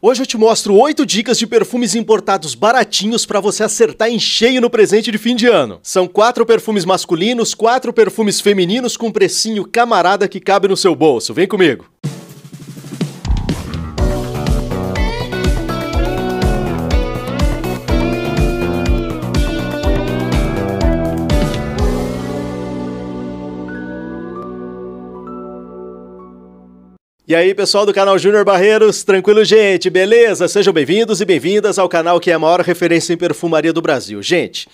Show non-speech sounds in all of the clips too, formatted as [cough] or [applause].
Hoje eu te mostro 8 dicas de perfumes importados baratinhos para você acertar em cheio no presente de fim de ano. São 4 perfumes masculinos, 4 perfumes femininos com precinho camarada que cabe no seu bolso. Vem comigo! E aí, pessoal do canal Júnior Barreiros, tranquilo, gente? Beleza? Sejam bem-vindos e bem-vindas ao canal que é a maior referência em perfumaria do Brasil. Gente,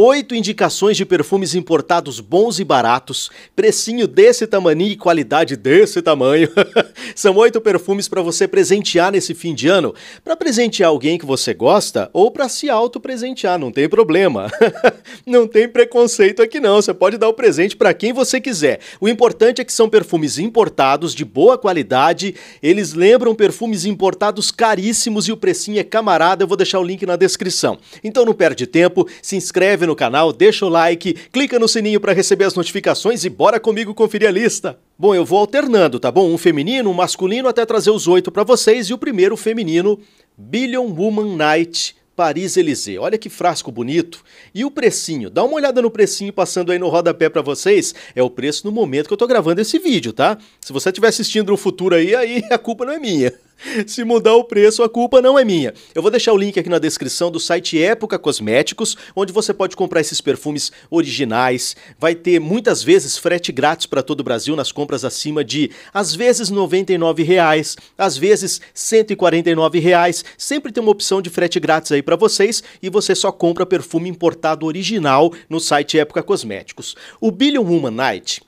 Oito indicações de perfumes importados bons e baratos, precinho desse tamanho e qualidade desse tamanho. [laughs] São oito perfumes para você presentear nesse fim de ano, para presentear alguém que você gosta ou para se auto-presentear, não tem problema. [laughs] não tem preconceito aqui não, você pode dar o presente para quem você quiser. O importante é que são perfumes importados de boa qualidade, eles lembram perfumes importados caríssimos e o precinho é camarada, eu vou deixar o link na descrição. Então não perde tempo, se inscreve no canal, deixa o like, clica no sininho para receber as notificações e bora comigo conferir a lista. Bom, eu vou alternando, tá bom? Um feminino, um masculino, até trazer os oito para vocês. E o primeiro feminino, Billion Woman Night, Paris Élysée. Olha que frasco bonito. E o precinho? Dá uma olhada no precinho passando aí no rodapé para vocês. É o preço no momento que eu tô gravando esse vídeo, tá? Se você estiver assistindo no futuro aí, aí a culpa não é minha. [laughs] Se mudar o preço, a culpa não é minha. Eu vou deixar o link aqui na descrição do site Época Cosméticos, onde você pode comprar esses perfumes originais. Vai ter muitas vezes frete grátis para todo o Brasil nas compras acima de, às vezes, R$ 99, reais, às vezes R$ 149. Reais. Sempre tem uma opção de frete grátis aí para vocês e você só compra perfume importado original no site Época Cosméticos. O Billion Woman Night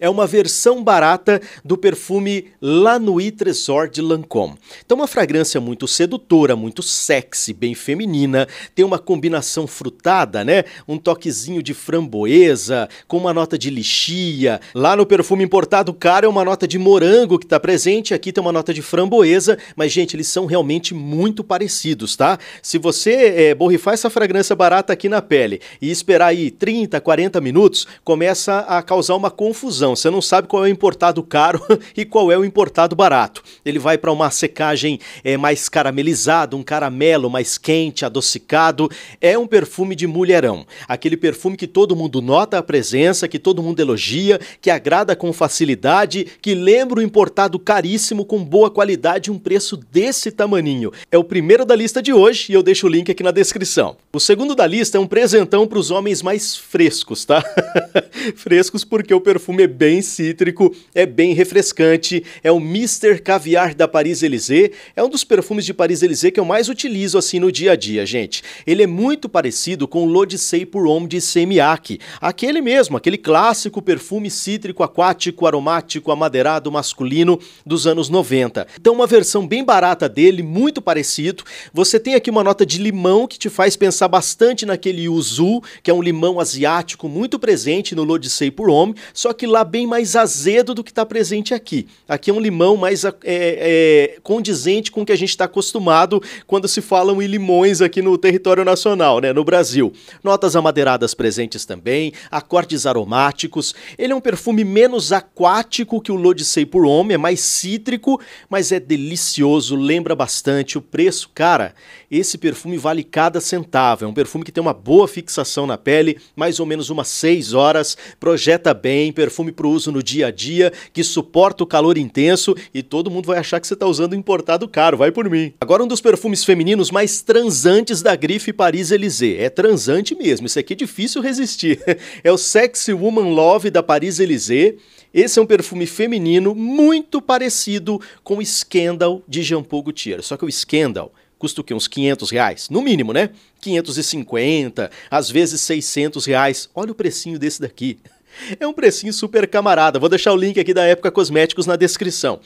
é uma versão barata do perfume Lanui Tresor de Lancôme. Então, uma fragrância muito sedutora, muito sexy, bem feminina, tem uma combinação frutada, né? Um toquezinho de framboesa, com uma nota de lixia. Lá no perfume importado caro é uma nota de morango que está presente, aqui tem uma nota de framboesa, mas, gente, eles são realmente muito parecidos, tá? Se você é, borrifar essa fragrância barata aqui na pele e esperar aí 30, 40 minutos, começa a causar uma confusão não, você não sabe qual é o importado caro [laughs] e qual é o importado barato. Ele vai para uma secagem é, mais caramelizada, um caramelo mais quente, adocicado. É um perfume de mulherão. Aquele perfume que todo mundo nota a presença, que todo mundo elogia, que agrada com facilidade, que lembra o importado caríssimo com boa qualidade um preço desse tamaninho. É o primeiro da lista de hoje e eu deixo o link aqui na descrição. O segundo da lista é um presentão para os homens mais frescos, tá? [laughs] frescos porque o perfume é bem cítrico, é bem refrescante, é o Mr. Caviar da Paris Élysée, é um dos perfumes de Paris Élysée que eu mais utilizo assim no dia a dia, gente. Ele é muito parecido com o L'Odyssée pour Homme de Semiac, aquele mesmo, aquele clássico perfume cítrico, aquático, aromático, amadeirado, masculino dos anos 90. Então uma versão bem barata dele, muito parecido. Você tem aqui uma nota de limão que te faz pensar bastante naquele yuzu, que é um limão asiático muito presente no L'Odyssée pour Homme, só que lá bem mais azedo do que está presente aqui. Aqui é um limão mais é, é, é condizente com o que a gente está acostumado quando se falam em limões aqui no território nacional, né, no Brasil. Notas amadeiradas presentes também, acordes aromáticos. Ele é um perfume menos aquático que o Lodicei por Homme, é mais cítrico, mas é delicioso, lembra bastante o preço. Cara, esse perfume vale cada centavo. É um perfume que tem uma boa fixação na pele, mais ou menos umas 6 horas, projeta bem, perfume para o uso no dia a dia, que suporta o calor intenso e todo mundo vai achar que você está usando importado caro, vai por mim. Agora um dos perfumes femininos mais transantes da grife Paris Elysée. É transante mesmo, isso aqui é difícil resistir. [laughs] É o Sexy Woman Love da Paris Elysée. Esse é um perfume feminino muito parecido com o Scandal de Jean Paul Gaultier, só que o Scandal custa o quê? Uns 500 reais, no mínimo, né? 550, às vezes 600 reais. Olha o precinho desse daqui. [laughs] É um precinho super camarada. Vou deixar o link aqui da Época Cosméticos na descrição.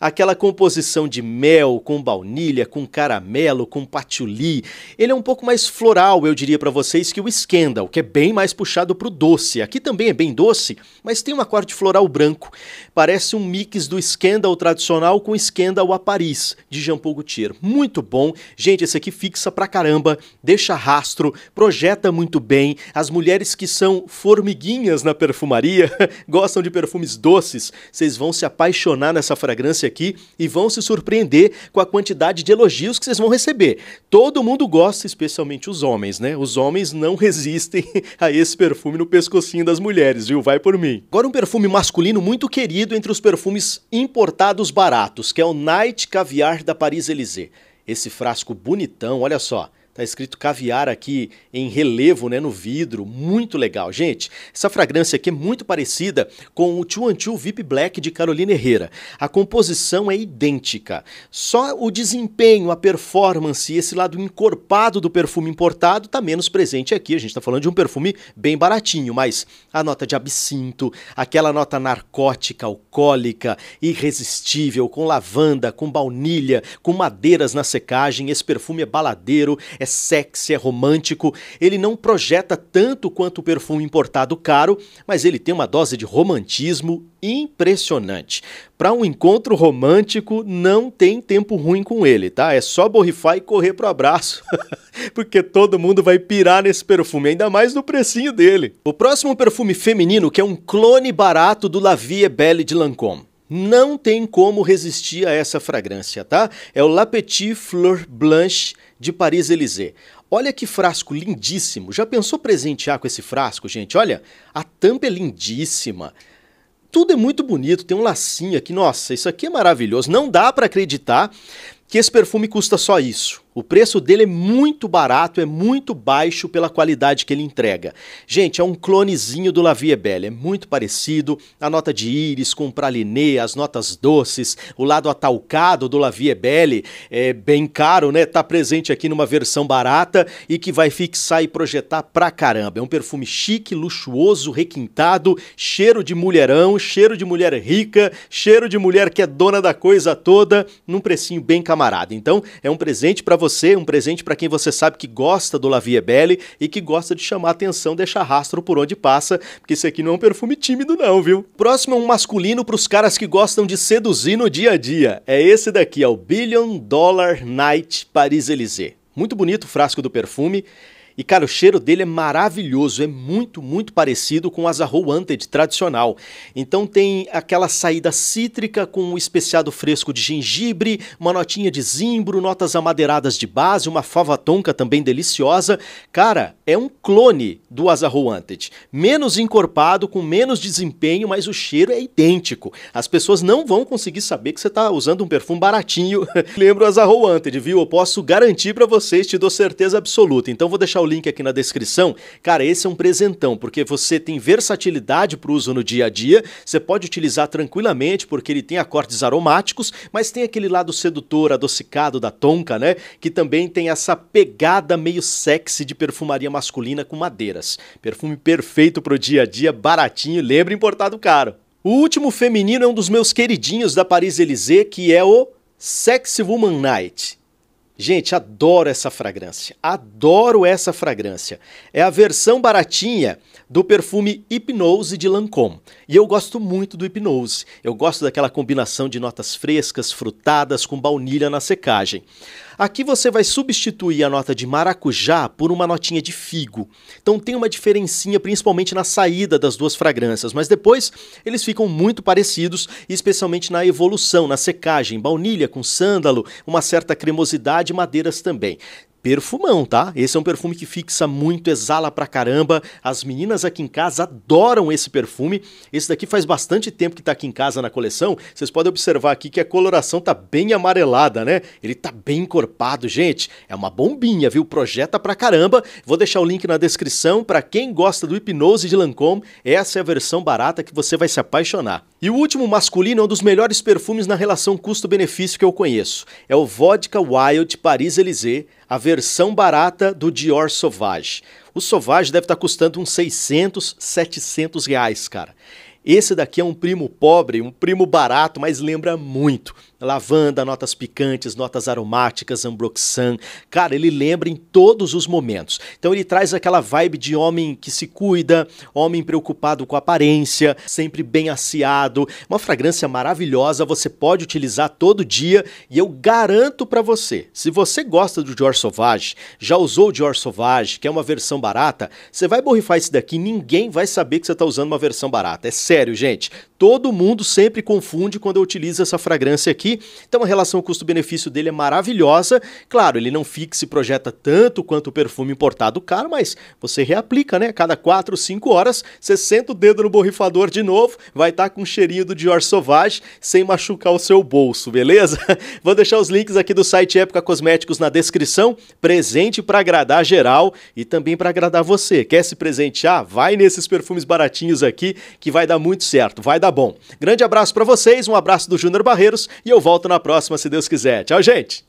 Aquela composição de mel com baunilha, com caramelo, com patchouli. Ele é um pouco mais floral, eu diria para vocês, que o Scandal, que é bem mais puxado pro doce. Aqui também é bem doce, mas tem um acorde floral branco. Parece um mix do Scandal tradicional com Scandal a Paris, de Jean Paul Gaultier. Muito bom. Gente, esse aqui fixa pra caramba, deixa rastro, projeta muito bem. As mulheres que são formiguinhas na perfumaria, [laughs] gostam de perfumes doces, vocês vão se apaixonar nessa fragrância aqui e vão se surpreender com a quantidade de elogios que vocês vão receber. Todo mundo gosta, especialmente os homens, né? Os homens não [laughs] resistem a esse perfume no pescocinho das mulheres, viu? Vai por mim. Agora um perfume masculino muito querido entre os perfumes importados baratos, que é o Night Caviar da Paris Élysée. Esse frasco bonitão, olha só Tá escrito caviar aqui em relevo, né, no vidro, muito legal. Gente, essa fragrância aqui é muito parecida com o Chuanchu VIP Black de Carolina Herrera. A composição é idêntica. Só o desempenho, a performance, esse lado encorpado do perfume importado tá menos presente aqui. A gente tá falando de um perfume bem baratinho, mas a nota de absinto, aquela nota narcótica, alcoólica, irresistível, com lavanda, com baunilha, com madeiras na secagem, esse perfume é baladeiro, é sexy, é romântico, ele não projeta tanto quanto o perfume importado caro, mas ele tem uma dose de romantismo impressionante. Para um encontro romântico, não tem tempo ruim com ele, tá? É só borrifar e correr pro abraço, [laughs] porque todo mundo vai pirar nesse perfume, ainda mais no precinho dele. O próximo perfume feminino que é um clone barato do La Vie Belle de Lancôme não tem como resistir a essa fragrância, tá? É o La Petite Fleur Blanche de Paris Élysée. Olha que frasco lindíssimo. Já pensou presentear com esse frasco, gente? Olha, a tampa é lindíssima. Tudo é muito bonito, tem um lacinho aqui. Nossa, isso aqui é maravilhoso. Não dá para acreditar que esse perfume custa só isso. O preço dele é muito barato, é muito baixo pela qualidade que ele entrega. Gente, é um clonezinho do Lavie Belle, é muito parecido. A nota de íris com pralinê, as notas doces, o lado atalcado do Lavie Belle é bem caro, né? Tá presente aqui numa versão barata e que vai fixar e projetar pra caramba. É um perfume chique, luxuoso, requintado, cheiro de mulherão, cheiro de mulher rica, cheiro de mulher que é dona da coisa toda, num precinho bem camarada. Então, é um presente para você você, um presente para quem você sabe que gosta do La Belle e que gosta de chamar atenção, deixar rastro por onde passa, porque esse aqui não é um perfume tímido não, viu? Próximo é um masculino para os caras que gostam de seduzir no dia a dia. É esse daqui, é o Billion Dollar Night Paris Elysée. Muito bonito o frasco do perfume. E, cara, o cheiro dele é maravilhoso, é muito, muito parecido com o Azarro Wanted tradicional. Então tem aquela saída cítrica com um especiado fresco de gengibre, uma notinha de zimbro, notas amadeiradas de base, uma fava tonka também deliciosa. Cara, é um clone do Azarro Wanted. Menos encorpado, com menos desempenho, mas o cheiro é idêntico. As pessoas não vão conseguir saber que você está usando um perfume baratinho. [laughs] Lembra o Azarro Wanted, viu? Eu posso garantir para vocês, te dou certeza absoluta. Então vou deixar o link aqui na descrição. Cara, esse é um presentão, porque você tem versatilidade para o uso no dia a dia, você pode utilizar tranquilamente, porque ele tem acordes aromáticos, mas tem aquele lado sedutor, adocicado da tonka, né? Que também tem essa pegada meio sexy de perfumaria masculina com madeiras. Perfume perfeito para o dia a dia, baratinho, lembra importado caro. O último feminino é um dos meus queridinhos da Paris Élysée, que é o Sexy Woman Night. Gente, adoro essa fragrância. Adoro essa fragrância. É a versão baratinha do perfume Hipnose de Lancôme. E eu gosto muito do Hipnose. Eu gosto daquela combinação de notas frescas, frutadas com baunilha na secagem. Aqui você vai substituir a nota de maracujá por uma notinha de figo. Então tem uma diferencinha principalmente na saída das duas fragrâncias, mas depois eles ficam muito parecidos, especialmente na evolução, na secagem, baunilha com sândalo, uma certa cremosidade e madeiras também perfumão, tá? Esse é um perfume que fixa muito, exala pra caramba. As meninas aqui em casa adoram esse perfume. Esse daqui faz bastante tempo que tá aqui em casa na coleção. Vocês podem observar aqui que a coloração tá bem amarelada, né? Ele tá bem encorpado, gente. É uma bombinha, viu? Projeta pra caramba. Vou deixar o link na descrição para quem gosta do hipnose de Lancôme. Essa é a versão barata que você vai se apaixonar. E o último masculino é um dos melhores perfumes na relação custo-benefício que eu conheço. É o Vodka Wild Paris Élysée, a versão barata do Dior Sauvage. O Sauvage deve estar tá custando uns 600, 700 reais, cara. Esse daqui é um primo pobre, um primo barato, mas lembra muito lavanda, notas picantes, notas aromáticas, ambroxan. Cara, ele lembra em todos os momentos. Então ele traz aquela vibe de homem que se cuida, homem preocupado com a aparência, sempre bem asseado. Uma fragrância maravilhosa, você pode utilizar todo dia e eu garanto para você, se você gosta do Dior Sauvage, já usou o Dior Sauvage, que é uma versão barata, você vai borrifar esse daqui, ninguém vai saber que você está usando uma versão barata. É sério, gente. Todo mundo sempre confunde quando eu utilizo essa fragrância aqui aqui. Então a relação custo-benefício dele é maravilhosa. Claro, ele não fixa e projeta tanto quanto o perfume importado caro, mas você reaplica, né? Cada 4, 5 horas, você senta o dedo no borrifador de novo, vai estar tá com o cheirinho do Dior Sauvage sem machucar o seu bolso, beleza? [laughs] Vou deixar os links aqui do site Época Cosméticos na descrição, presente para agradar geral e também para agradar você. Quer se presentear? Vai nesses perfumes baratinhos aqui que vai dar muito certo, vai dar bom. Grande abraço para vocês, um abraço do Júnior Barreiros e eu eu volto na próxima, se Deus quiser. Tchau, gente!